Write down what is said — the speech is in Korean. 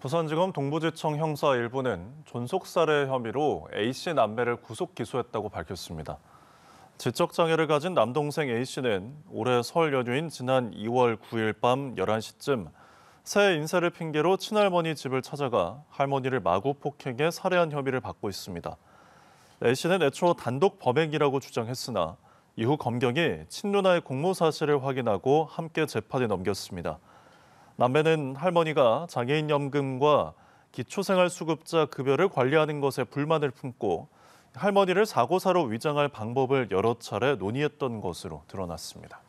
부산지검 동부지청 형사 1부는 존속살해 혐의로 A씨 남매를 구속 기소했다고 밝혔습니다. 지적장애를 가진 남동생 A씨는 올해 설 연휴인 지난 2월 9일 밤 11시쯤 새 인사를 핑계로 친할머니 집을 찾아가 할머니를 마구 폭행해 살해한 혐의를 받고 있습니다. A씨는 애초 단독 범행이라고 주장했으나 이후 검경이 친누나의 공모 사실을 확인하고 함께 재판에 넘겼습니다. 남매는 할머니가 장애인연금과 기초생활수급자 급여를 관리하는 것에 불만을 품고 할머니를 사고사로 위장할 방법을 여러 차례 논의했던 것으로 드러났습니다.